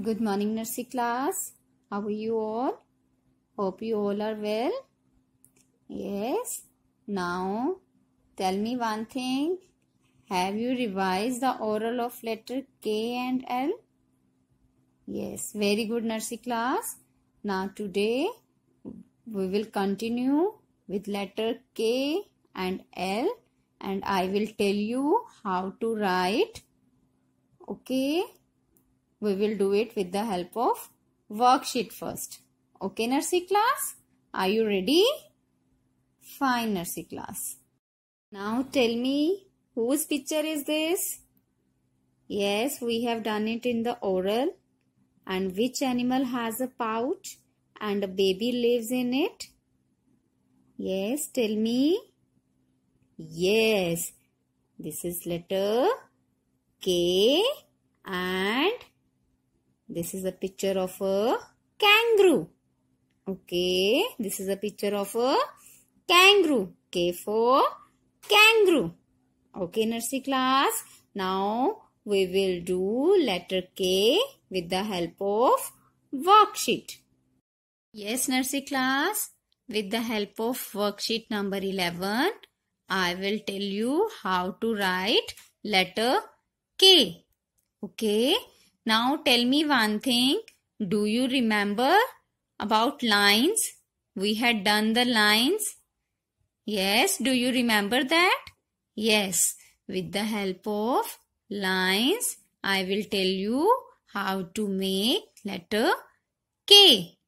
Good morning nursery class. How are you all? Hope you all are well. Yes. Now tell me one thing. Have you revised the oral of letter K and L? Yes. Very good nursery class. Now today we will continue with letter K and L and I will tell you how to write. Okay. We will do it with the help of worksheet first. Okay, nursery class? Are you ready? Fine, nursery class. Now tell me, whose picture is this? Yes, we have done it in the oral. And which animal has a pouch and a baby lives in it? Yes, tell me. Yes, this is letter K and this is a picture of a kangaroo. Okay, this is a picture of a kangaroo. K for kangaroo. Okay, nursery class. Now we will do letter K with the help of worksheet. Yes, nursery class. With the help of worksheet number 11, I will tell you how to write letter K. Okay, now tell me one thing. Do you remember about lines? We had done the lines. Yes, do you remember that? Yes, with the help of lines, I will tell you how to make letter K.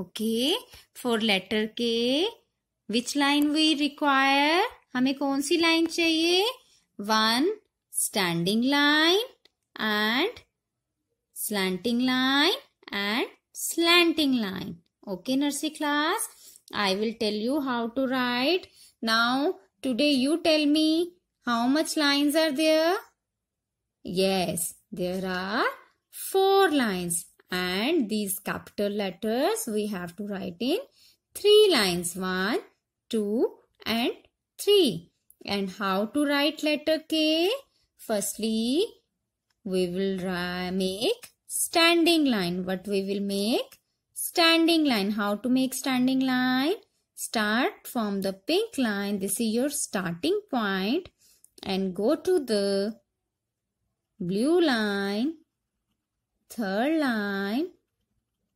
Okay, for letter K, which line we require? हमें कौन सी line One standing line and slanting line and slanting line. Okay, nursery class. I will tell you how to write. Now, today you tell me how much lines are there? Yes, there are four lines. And these capital letters we have to write in three lines. One, two and three. And how to write letter K? Firstly, we will make standing line. What we will make? Standing line. How to make standing line? Start from the pink line. This is your starting point and go to the blue line, third line,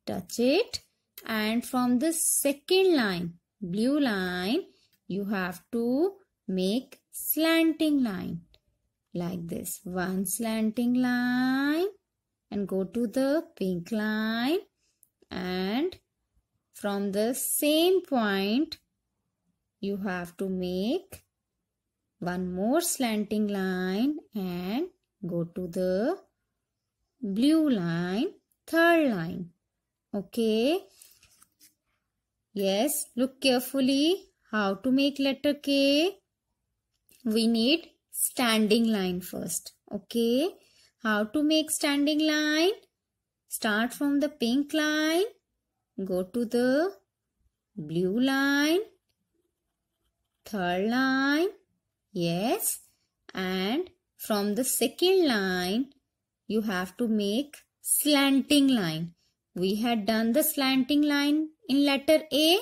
touch it and from the second line, blue line, you have to make slanting line like this. One slanting line, and go to the pink line and from the same point you have to make one more slanting line and go to the blue line third line okay yes look carefully how to make letter k we need standing line first okay how to make standing line? Start from the pink line, go to the blue line, third line, yes, and from the second line, you have to make slanting line. We had done the slanting line in letter A.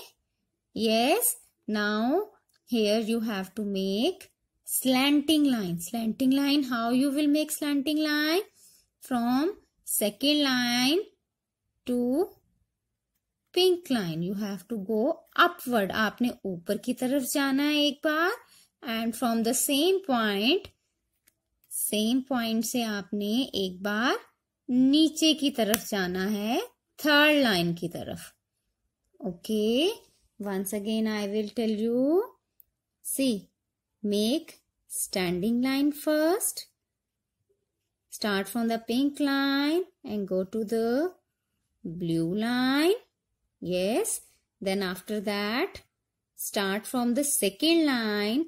Yes, now here you have to make slanting line slanting line how you will make slanting line from second line to pink line you have to go upward aapne upar ki taraf jana hai ek baar and from the same point same point se aapne ek baar niche ki taraf jana hai third line ki taraf okay once again i will tell you see make standing line first. Start from the pink line and go to the blue line. Yes. Then after that, start from the second line.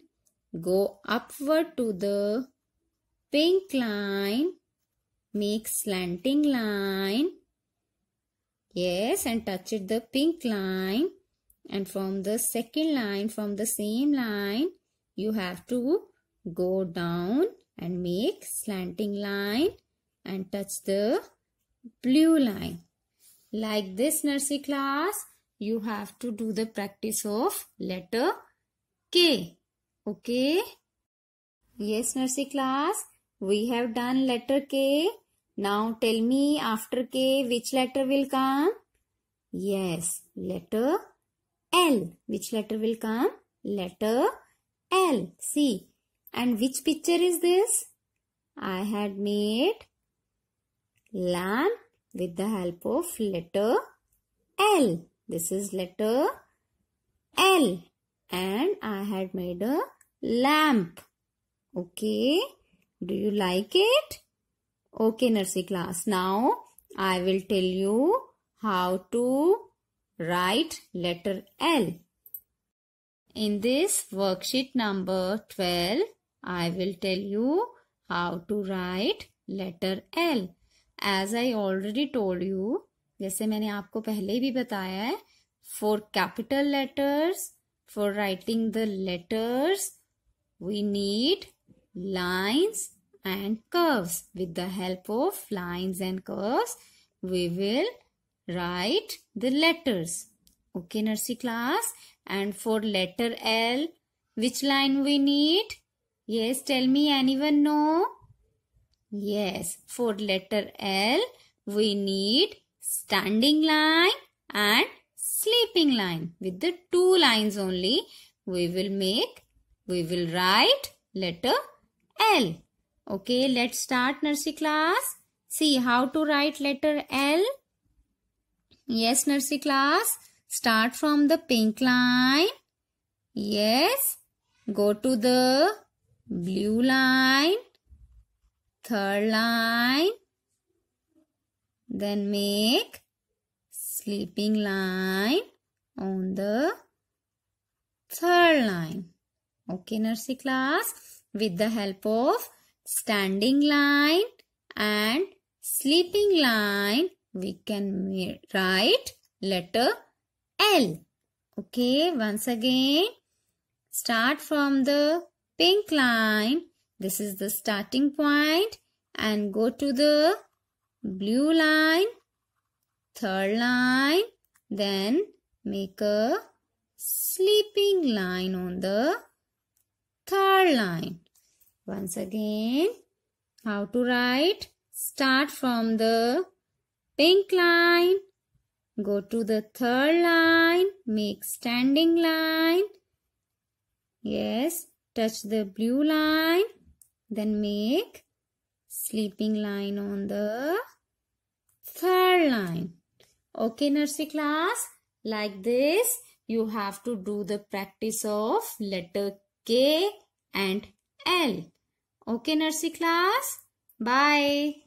Go upward to the pink line. Make slanting line. Yes, and touch it the pink line. And from the second line, from the same line, you have to go down and make slanting line and touch the blue line. Like this nursery class, you have to do the practice of letter K. Okay? Yes, nursery class, we have done letter K. Now tell me after K, which letter will come? Yes, letter L. Which letter will come? Letter L. See, and which picture is this? I had made lamp with the help of letter L. This is letter L. And I had made a lamp. Okay. Do you like it? Okay, nursery class. Now, I will tell you how to write letter L. In this worksheet number 12, I will tell you how to write letter L. As I already told you, जैसे मैंने आपको पहले भी बताया है for capital letters, for writing the letters, we need lines and curves. With the help of lines and curves, we will write the letters. Okay, nursery class. And for letter L, which line we need? Yes, tell me anyone know? Yes, for letter L we need standing line and sleeping line. With the two lines only we will make, we will write letter L. Okay, let's start nursery class. See how to write letter L. Yes, nursery class. Start from the pink line. Yes. Go to the blue line, third line, then make sleeping line on the third line. Okay, nursery class, with the help of standing line and sleeping line, we can write letter L. Okay, once again, start from the pink line. This is the starting point and go to the blue line, third line, then make a sleeping line on the third line. Once again, how to write? Start from the pink line, go to the third line, make standing line. Yes, touch the blue line then make sleeping line on the third line okay nursery class like this you have to do the practice of letter k and l okay nursery class bye